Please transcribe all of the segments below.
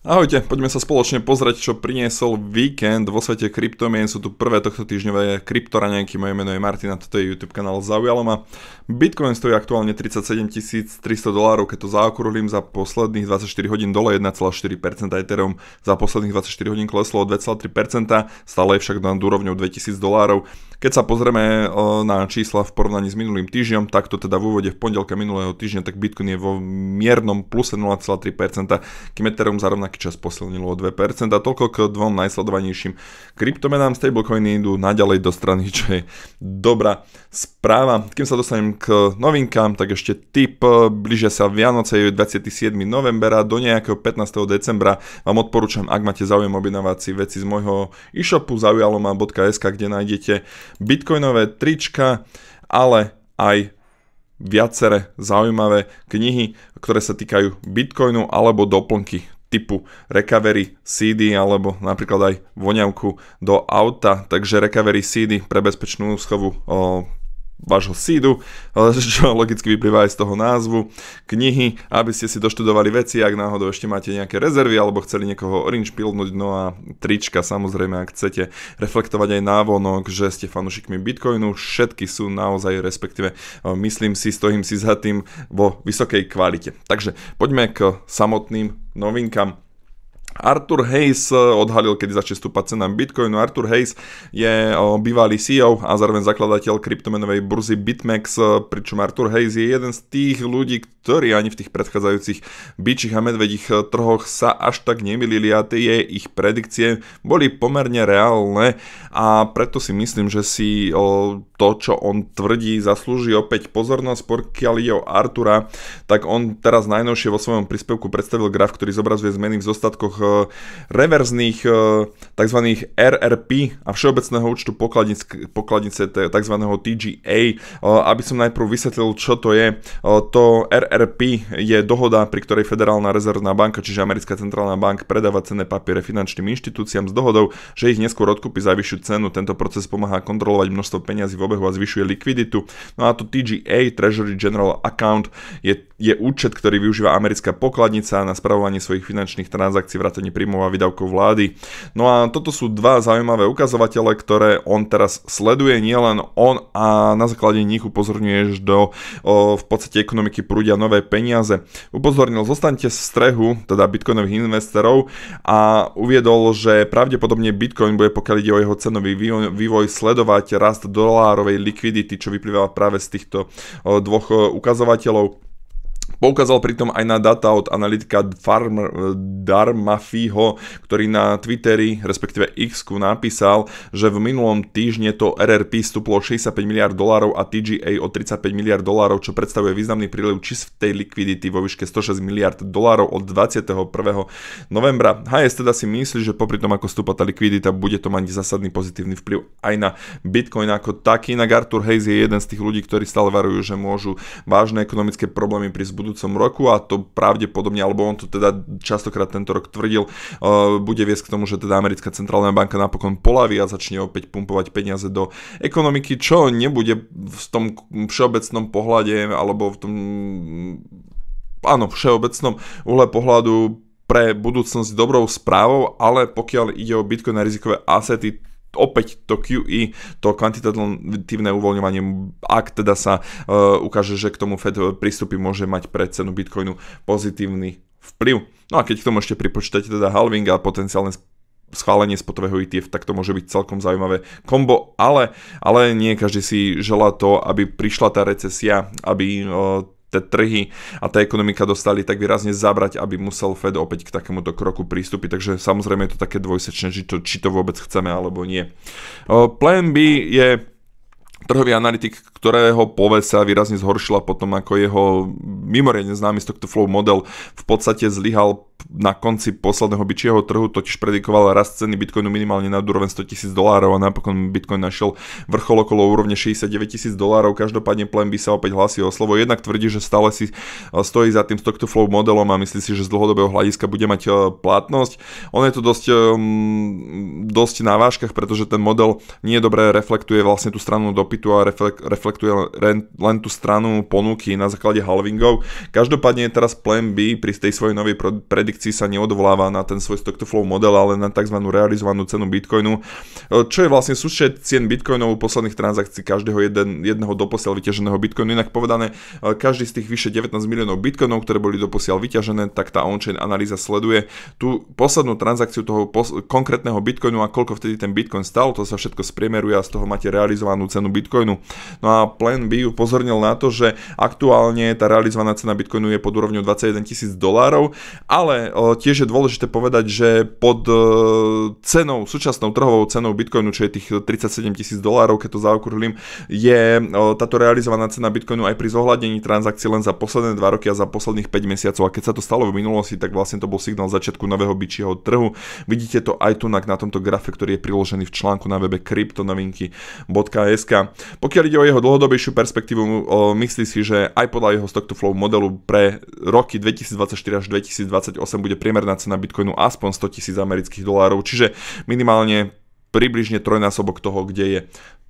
Ahojte, poďme sa spoločne pozrieť, čo priniesol víkend vo svete kryptomien. Sú tu prvé tohto týždňové kryptoranenky, moje meno je Martina, toto je YouTube kanál Zaujalo ma. Bitcoin stojí aktuálne 37 300 dolárov, keď to zaokrúhlim za posledných 24 hodín dole 1,4%, Ethereum za posledných 24 hodín kleslo o 2,3%, stále je však nad úrovňou 2000 dolárov. Keď sa pozrieme e, na čísla v porovnaní s minulým týždňom, takto teda v úvode v pondelka minulého týždňa, tak Bitcoin je vo miernom pluse 0,3%, kým Ethereum za čas posilnilo o 2% a toľko k dvom najsledovanejším kryptomenám. Stablecoiny idú naďalej do strany, čo je dobrá správa. Kým sa dostanem k novinkám, tak ešte tip. Bliže sa Vianoce, je 27. novembra do nejakého 15. decembra. Vám odporúčam, ak máte záujem objednávať si veci z môjho e-shopu zaujaloma.sk, kde nájdete bitcoinové trička, ale aj viacere zaujímavé knihy, ktoré sa týkajú Bitcoinu alebo doplnky typu Recovery CD alebo napríklad aj voňavku do auta, takže Recovery CD pre bezpečnú úschovu vášho sídu, čo logicky vyplýva aj z toho názvu, knihy, aby ste si doštudovali veci, ak náhodou ešte máte nejaké rezervy alebo chceli niekoho orange pilnúť, no a trička samozrejme, ak chcete reflektovať aj návonok, že ste fanúšikmi Bitcoinu, všetky sú naozaj, respektíve eh, myslím si, stojím si za tým vo vysokej kvalite. Takže poďme k samotným novinkám. Arthur Hayes eh, odhalil, kedy začne stúpať cena Bitcoinu. Arthur Hayes je eh, bývalý CEO a zároveň zakladateľ kryptomenovej burzy BitMEX, eh, pričom Arthur Hayes je jeden z tých ľudí, ktorí ani v tých predchádzajúcich bičích a medvedích trhoch sa až tak nemilili a tie ich predikcie boli pomerne reálne a preto si myslím, že si to, čo on tvrdí, zaslúži opäť pozornosť. Pokiaľ ide o Artura, tak on teraz najnovšie vo svojom príspevku predstavil graf, ktorý zobrazuje zmeny v zostatkoch Eh, reverzných eh, tzv. RRP a všeobecného účtu pokladnice tzv. TGA, eh, aby som najprv vysvetlil, čo to je. To RRP je dohoda, pri ktorej Federálna rezervná banka, čiže Americká centrálna banka, predáva cenné papiere finančným inštitúciám s dohodou, že ich neskôr odkúpi za vyššiu cenu. Tento proces pomáha kontrolovať množstvo peňazí v obehu a zvyšuje likviditu. No a to TGA, Treasury General Account, je, je účet, ktorý využíva americká pokladnica na spravovanie svojich finančných transakcií vrátane vrátane príjmov a výdavkov vlády. No a toto sú dva zaujímavé ukazovatele, ktoré on teraz sleduje, nielen on a na základe nich upozorňuješ do o, v podstate ekonomiky prúdia nové peniaze. Upozornil, zostaňte v strehu, teda bitcoinových investorov a uviedol, že pravdepodobne bitcoin bude, pokiaľ ide o jeho cenový vývoj, sledovať rast dolárovej likvidity, čo vyplýva práve z týchto dvoch ukazovateľov. Poukázal pritom aj na data od analytika Farmer, Darmafiho, ktorý na Twitteri, respektíve x napísal, že v minulom týždne to RRP stúplo 65 miliard dolárov a TGA o 35 miliard dolárov, čo predstavuje významný prílev čistej likvidity vo výške 106 miliard dolárov od 21. novembra. HS teda si myslí, že popri tom, ako stúpa tá likvidita, bude to mať zásadný pozitívny vplyv aj na Bitcoin ako taký. Inak Arthur Hayes je jeden z tých ľudí, ktorí stále varujú, že môžu vážne ekonomické problémy pri budúcom roku a to pravdepodobne, alebo on to teda častokrát tento rok tvrdil, eh, bude viesť k tomu, že teda americká centrálna banka napokon polaví a začne opäť pumpovať peniaze do ekonomiky, čo nebude v tom všeobecnom pohľade alebo v tom áno, všeobecnom uhle pohľadu pre budúcnosť dobrou správou, ale pokiaľ ide o bitcoin a rizikové asety, opäť to QE, to kvantitatívne uvoľňovanie, ak teda sa e, ukáže, že k tomu Fed eh, prístupy môže mať pre cenu Bitcoinu pozitívny vplyv. No a keď k tomu ešte pripočítate teda halving a potenciálne schválenie spotového ETF, tak to môže byť celkom zaujímavé kombo, ale, ale nie každý si želá to, aby prišla tá recesia, aby e, tie trhy a tá ekonomika dostali tak výrazne zabrať, aby musel Fed opäť k takémuto kroku pristúpiť. Takže samozrejme je to také dvojsečné, či to, či to vôbec chceme alebo nie. Plan B je trhový analytik, ktorého povesť sa výrazne zhoršila potom, ako jeho mimoriadne známy stock to flow model v podstate zlyhal na konci posledného byčieho trhu, totiž predikoval rast ceny Bitcoinu minimálne na úroveň 100 000 dolárov a napokon Bitcoin našiel vrchol okolo úrovne 69 000 dolárov. Každopádne plen by sa opäť hlásil o slovo. Jednak tvrdí, že stále si e, stojí za tým stock to flow modelom a myslí si, že z dlhodobého hľadiska bude mať e, platnosť. On je to dosť, e, dosť na váškach, pretože ten model nie dobre reflektuje vlastne tú stranu dopytu dopytu a reflektuje len, len tú stranu ponuky na základe halvingov. Každopádne teraz plan B pri tej svojej novej predikcii sa neodvoláva na ten svoj stock to flow model, ale na tzv. realizovanú cenu bitcoinu, čo je vlastne súčet cien bitcoinov posledných transakcií každého jeden, jedného doposiaľ vyťaženého bitcoinu. Inak povedané, e, každý z tých vyše 19 miliónov bitcoinov, ktoré boli doposiaľ vyťažené, tak tá on-chain analýza sleduje tú poslednú transakciu toho pos- konkrétneho bitcoinu a koľko vtedy ten bitcoin stal, to sa všetko spriemeruje a z toho máte realizovanú cenu bitcoinu Bitcoinu. No a Plan B upozornil na to, že aktuálne tá realizovaná cena Bitcoinu je pod úrovňou 21 tisíc dolárov, ale tiež je dôležité povedať, že pod e, cenou, súčasnou trhovou cenou Bitcoinu, čo je tých 37 tisíc dolárov, keď to zaokrúhlim, je táto realizovaná cena Bitcoinu aj pri zohľadení transakcií len za posledné 2 roky a za posledných 5 mesiacov. A keď sa to stalo v minulosti, tak vlastne to bol signál začiatku nového bičieho trhu. Vidíte to aj tu na tomto grafe, ktorý je priložený v článku na webe kryptonovinky.sk. Pokiaľ ide o jeho dlhodobejšiu perspektívu, myslí si, že aj podľa jeho stock to flow modelu pre roky 2024 až 2028 bude priemerná cena Bitcoinu aspoň 100 tisíc amerických dolárov, čiže minimálne približne trojnásobok toho, kde je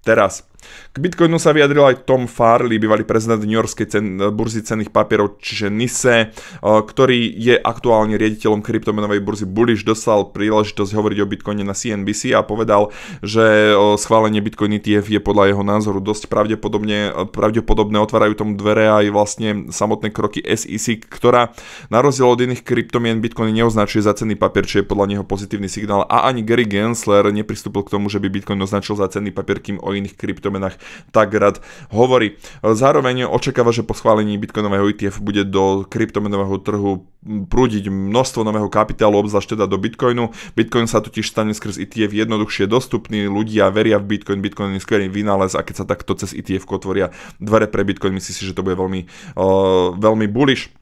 teraz. K Bitcoinu sa vyjadril aj Tom Farley, bývalý prezident New Yorkskej cen, burzy cenných papierov, čiže NISE, eh, ktorý je aktuálne riaditeľom kryptomenovej burzy Bullish, dostal príležitosť hovoriť o Bitcoine na CNBC a povedal, že eh, schválenie Bitcoin ETF je podľa jeho názoru dosť pravdepodobne, eh, pravdepodobné, otvárajú tomu dvere aj vlastne samotné kroky SEC, ktorá na rozdiel od iných kryptomien Bitcoin neoznačuje za cenný papier, čo je podľa neho pozitívny signál a ani Gary Gensler nepristúpil k tomu, že by Bitcoin označil za cenný papier, kým o o iných kryptomenách tak rád hovorí. Zároveň očakáva, že po schválení bitcoinového ETF bude do kryptomenového trhu prúdiť množstvo nového kapitálu, obzvlášť teda do Bitcoinu. Bitcoin sa totiž stane skrz ETF jednoduchšie dostupný, ľudia veria v Bitcoin, Bitcoin je skvelý vynález a keď sa takto cez ETF otvoria dvere pre Bitcoin, myslím si, že to bude veľmi, uh, veľmi bullish.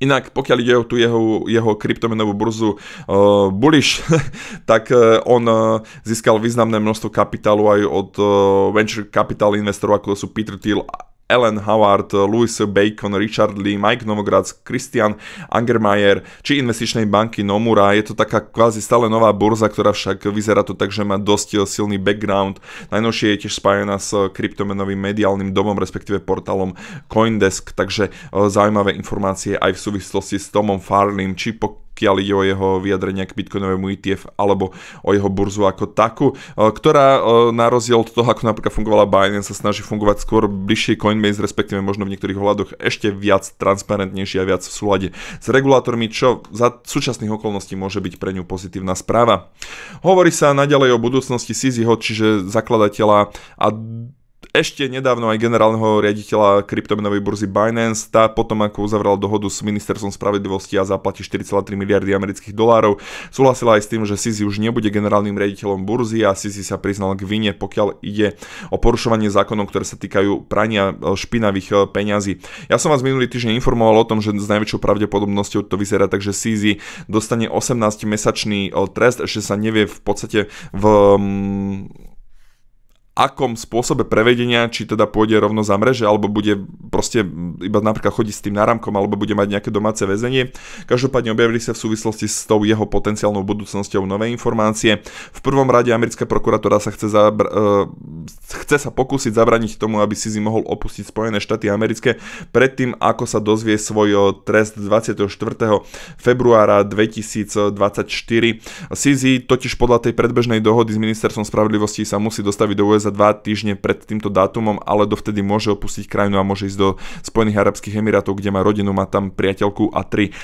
Inak, pokiaľ ide o tú jeho, jeho kryptomenovú burzu uh, Bullish, tak uh, on uh, získal významné množstvo kapitálu aj od uh, venture capital investorov, ako sú Peter Thiel Ellen Howard, Louis Bacon, Richard Lee, Mike Novogratz, Christian Angermayer či investičnej banky Nomura. Je to taká kvázi stále nová burza, ktorá však vyzerá to tak, že má dosť silný background. Najnovšie je tiež spájená s kryptomenovým mediálnym domom, respektíve portálom Coindesk, takže e, zaujímavé informácie aj v súvislosti s Tomom Farlim, či po pokiaľ ide o jeho vyjadrenia k bitcoinovému ETF alebo o jeho burzu ako takú, e, ktorá e, na rozdiel od toho, ako napríklad fungovala Binance, sa snaží fungovať skôr bližšie Coinbase, respektíve možno v niektorých ohľadoch ešte viac transparentnejšie a viac v súlade s regulátormi, čo za súčasných okolností môže byť pre ňu pozitívna správa. Hovorí sa naďalej o budúcnosti Sisiho, čiže zakladateľa a ešte nedávno aj generálneho riaditeľa kryptomenovej burzy Binance. Tá potom, ako uzavrela dohodu s ministerstvom spravedlivosti a zaplatí 4,3 miliardy amerických dolárov, súhlasila aj s tým, že Sisi už nebude generálnym riaditeľom burzy a Sisi sa priznal k vine, pokiaľ ide o porušovanie zákonov, ktoré sa týkajú prania e, špinavých e, peňazí. Ja som vás minulý týždeň informoval o tom, že s najväčšou pravdepodobnosťou to vyzerá tak, že Sisi dostane 18-mesačný e, trest, ešte sa nevie v podstate v akom spôsobe prevedenia, či teda pôjde rovno za mreže, alebo bude proste iba napríklad chodiť s tým náramkom, alebo bude mať nejaké domáce väzenie. Každopádne objavili sa v súvislosti s tou jeho potenciálnou budúcnosťou nové informácie. V prvom rade americká prokuratúra sa chce, zabr- uh, chce sa pokúsiť zabraniť tomu, aby si mohol opustiť Spojené štáty americké predtým, ako sa dozvie svoj e, trest 24. februára 2024. Sizi totiž podľa tej predbežnej dohody s ministerstvom spravodlivosti sa musí dostaviť do USA za dva týždne pred týmto dátumom, ale dovtedy môže opustiť krajinu a môže ísť do Spojených Arabských Emirátov, kde má rodinu, má tam priateľku a tri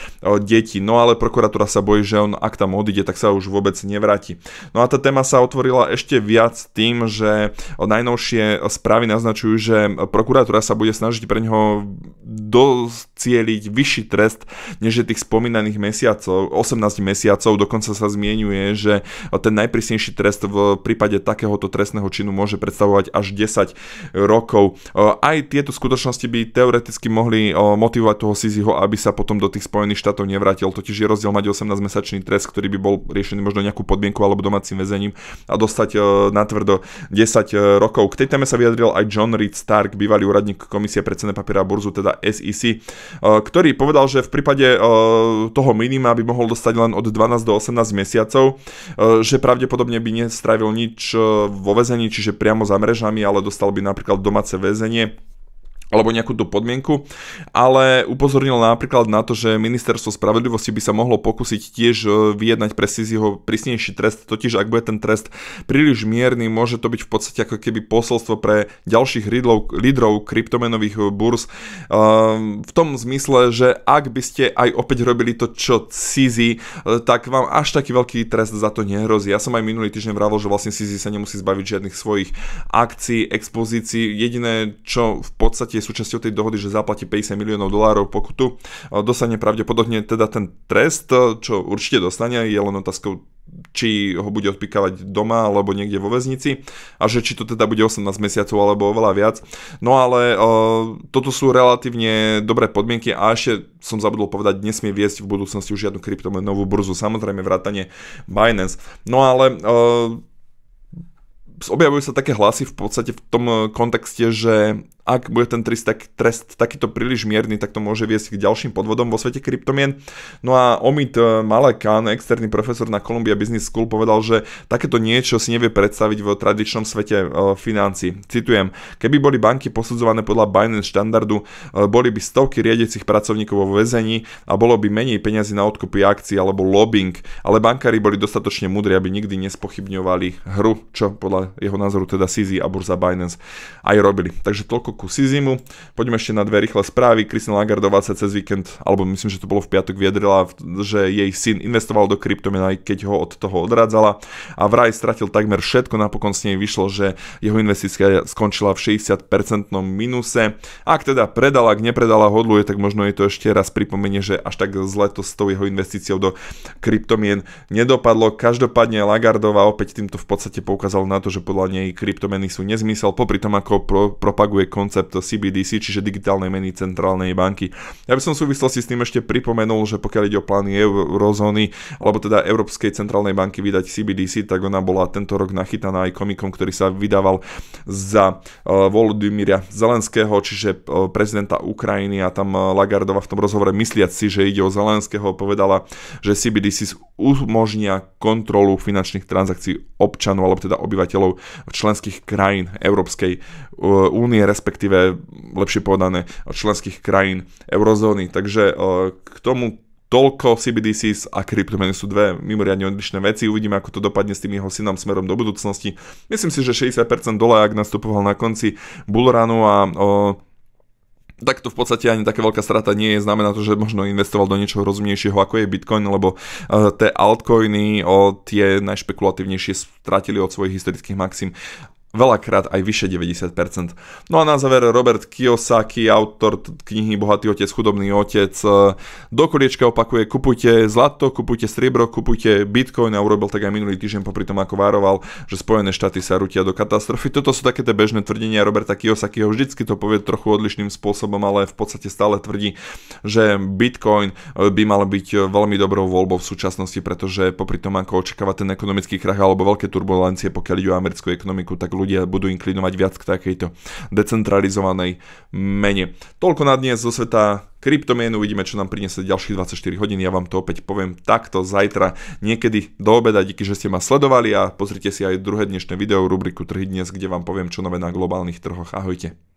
deti. No ale prokuratúra sa bojí, že on ak tam odíde, tak sa už vôbec nevráti. No a tá téma sa otvorila ešte viac tým, že najnovšie správy naznačujú, že prokuratúra sa bude snažiť pre neho docieliť vyšší trest, než je tých spomínaných mesiacov, 18 mesiacov, dokonca sa zmienuje, že ten najprísnejší trest v prípade takéhoto trestného činu môže môže predstavovať až 10 rokov. E, aj tieto skutočnosti by teoreticky mohli e, motivovať toho Siziho, aby sa potom do tých Spojených štátov nevrátil. Totiž je rozdiel mať 18-mesačný trest, ktorý by bol riešený možno nejakú podmienku alebo domácim väzením a dostať e, na tvrdo 10 rokov. K tej téme sa vyjadril aj John Reed Stark, bývalý úradník Komisie pre cenné papiera a burzu, teda SEC, ktorý povedal, že v prípade toho minima by mohol dostať len od 12 do 18 mesiacov, že pravdepodobne by nestravil nič vo väzení, čiže priamo za mrežami, ale dostal by napríklad domáce väzenie alebo nejakú tú podmienku, ale upozornil napríklad na to, že ministerstvo spravedlivosti by sa mohlo pokúsiť tiež e, vyjednať pre Sisiho prísnejší trest, totiž ak bude ten trest príliš mierny, môže to byť v podstate ako keby posolstvo pre ďalších lídrov, lídrov kryptomenových burs e, v tom zmysle, že ak by ste aj opäť robili to, čo Sisi, e, tak vám až taký veľký trest za to nehrozí. Ja som aj minulý týždeň vravil, že vlastne Sisi sa nemusí zbaviť žiadnych svojich akcií, expozícií. Jediné, čo v podstate súčasťou tej dohody, že zaplatí 50 miliónov dolárov pokutu. Dostane pravdepodobne teda ten trest, čo určite dostane, je len otázkou či ho bude odpikávať doma alebo niekde vo väznici a že či to teda bude 18 mesiacov alebo oveľa viac. No ale e, toto sú relatívne dobré podmienky a ešte som zabudol povedať, nesmie viesť v budúcnosti už žiadnu kryptomenovú burzu, samozrejme vrátanie Binance. No ale e, objavujú sa také hlasy v podstate v tom e, kontexte, že ak bude ten trest, trest takýto príliš mierny, tak to môže viesť k ďalším podvodom vo svete kryptomien. No a Omid eh, Malekán, externý profesor na Columbia Business School, povedal, že takéto niečo si nevie predstaviť v tradičnom svete eh, financí. Citujem, keby boli banky posudzované podľa Binance štandardu, eh, boli by stovky riadiacich pracovníkov vo väzení a bolo by menej peňazí na odkupy akcií alebo lobbying, ale bankári boli dostatočne múdri, aby nikdy nespochybňovali hru, čo podľa jeho názoru teda CZ a burza Binance aj robili. Takže toľko ku Sizimu. Poďme ešte na dve rýchle správy. Kristina Lagardová sa cez víkend, alebo myslím, že to bolo v piatok, vyjadrila, že jej syn investoval do kryptomien, aj keď ho od toho odradzala. A vraj stratil takmer všetko, napokon s nej vyšlo, že jeho investícia skončila v 60% minuse. Ak teda predala, ak nepredala, hodluje, tak možno jej to ešte raz pripomenie, že až tak zle to s tou jeho investíciou do kryptomien nedopadlo. Každopádne Lagardová opäť týmto v podstate poukázala na to, že podľa nej kryptomeny sú nezmysel, popri tom ako pro, propaguje kon koncept CBDC, čiže digitálnej meny centrálnej banky. Ja by som v súvislosti s tým ešte pripomenul, že pokiaľ ide o plány eurozóny, alebo teda Európskej centrálnej banky vydať CBDC, tak ona bola tento rok nachytaná aj komikom, ktorý sa vydával za e, Volodymyra Zelenského, čiže e, prezidenta Ukrajiny a tam e, Lagardova v tom rozhovore mysliac si, že ide o Zelenského, povedala, že CBDC umožnia kontrolu finančných transakcií občanov alebo teda obyvateľov členských krajín Európskej únie, respektíve respektíve lepšie povedané členských krajín eurozóny. Takže e, k tomu toľko CBDCs a kryptomeny sú dve mimoriadne odlišné veci. Uvidíme, ako to dopadne s tým jeho synom smerom do budúcnosti. Myslím si, že 60% dole, ak nastupoval na konci bullrunu a o, tak to v podstate ani taká veľká strata nie je. Znamená to, že možno investoval do niečoho rozumnejšieho, ako je Bitcoin, lebo uh, tie altcoiny, o, tie najšpekulatívnejšie stratili od svojich historických maxim veľakrát aj vyše 90%. No a na záver Robert Kiyosaki, autor knihy Bohatý otec, chudobný otec, e, do koliečka opakuje, kupujte zlato, kupujte striebro, kupujte bitcoin a urobil tak aj minulý týždeň popri tom, ako varoval, že Spojené štáty sa rutia do katastrofy. Toto sú také tie bežné tvrdenia Roberta Kiyosakiho, vždycky to povie trochu odlišným spôsobom, ale v podstate stále tvrdí, že bitcoin e, by mal byť e, veľmi dobrou voľbou v súčasnosti, pretože popri tom, ako očakáva ten ekonomický krach alebo veľké turbulencie, pokiaľ ide o americkú ekonomiku, tak ľudia ľudia budú inklinovať viac k takejto decentralizovanej mene. Toľko na dnes zo sveta kryptomien, uvidíme, čo nám priniesie ďalších 24 hodín. Ja vám to opäť poviem takto zajtra niekedy do obeda. Díky, že ste ma sledovali a pozrite si aj druhé dnešné video rubriku Trhy dnes, kde vám poviem, čo nové na globálnych trhoch. Ahojte.